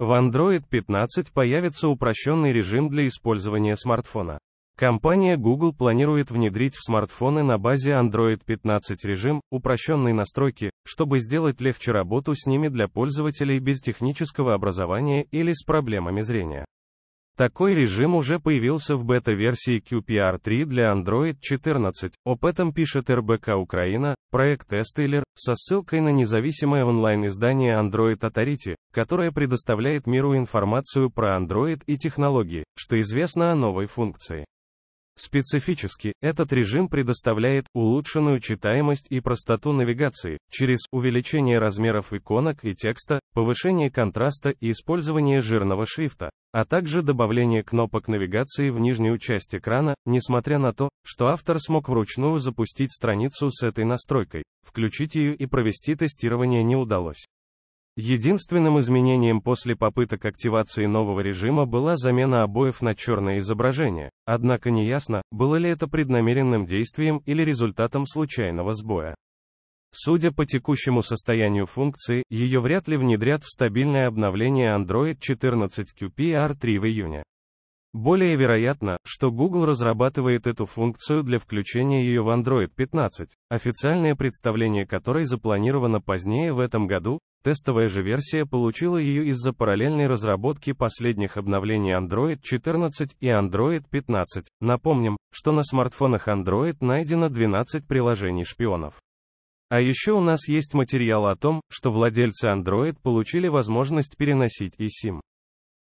В Android 15 появится упрощенный режим для использования смартфона. Компания Google планирует внедрить в смартфоны на базе Android 15 режим упрощенной настройки, чтобы сделать легче работу с ними для пользователей без технического образования или с проблемами зрения. Такой режим уже появился в бета-версии QPR3 для Android 14. Об этом пишет РБК Украина, проект Estailer, со ссылкой на независимое онлайн-издание Android Authority, которое предоставляет миру информацию про Android и технологии, что известно о новой функции. Специфически, этот режим предоставляет улучшенную читаемость и простоту навигации через увеличение размеров иконок и текста, повышение контраста и использование жирного шрифта, а также добавление кнопок навигации в нижнюю часть экрана, несмотря на то, что автор смог вручную запустить страницу с этой настройкой, включить ее и провести тестирование не удалось. Единственным изменением после попыток активации нового режима была замена обоев на черное изображение, однако неясно, было ли это преднамеренным действием или результатом случайного сбоя. Судя по текущему состоянию функции, ее вряд ли внедрят в стабильное обновление Android 14 QPR 3 в июне. Более вероятно, что Google разрабатывает эту функцию для включения ее в Android 15, официальное представление которой запланировано позднее в этом году, тестовая же версия получила ее из-за параллельной разработки последних обновлений Android 14 и Android 15. Напомним, что на смартфонах Android найдено 12 приложений шпионов. А еще у нас есть материал о том, что владельцы Android получили возможность переносить eSIM.